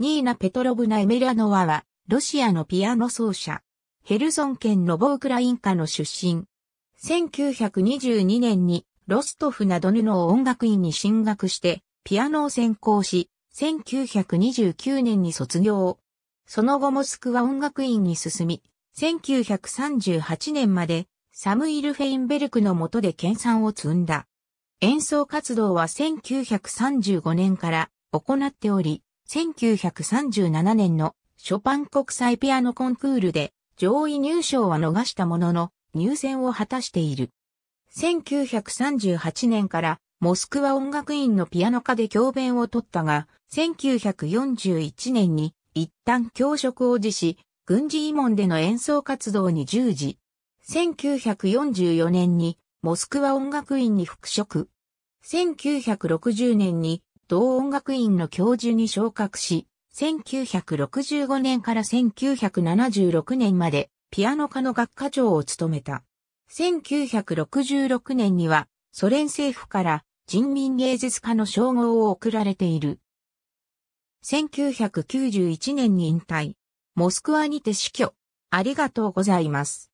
ニーナ・ペトロブナ・エメリノワは、ロシアのピアノ奏者。ヘルソン県ノボークラインカの出身。1922年にロストフナドヌの音楽院に進学して、ピアノを専攻し、1929年に卒業。その後モスクワ音楽院に進み、1938年までサムイル・フェインベルクの下で研鑽を積んだ。演奏活動は1935年から行っており、1937年のショパン国際ピアノコンクールで上位入賞は逃したものの入選を果たしている。1938年からモスクワ音楽院のピアノ科で教鞭を取ったが、1941年に一旦教職を辞し、軍事慰問での演奏活動に従事。1944年にモスクワ音楽院に復職。1960年に同音楽院の教授に昇格し、1965年から1976年までピアノ科の学科長を務めた。1966年にはソ連政府から人民芸術家の称号を贈られている。1991年に引退。モスクワにて死去。ありがとうございます。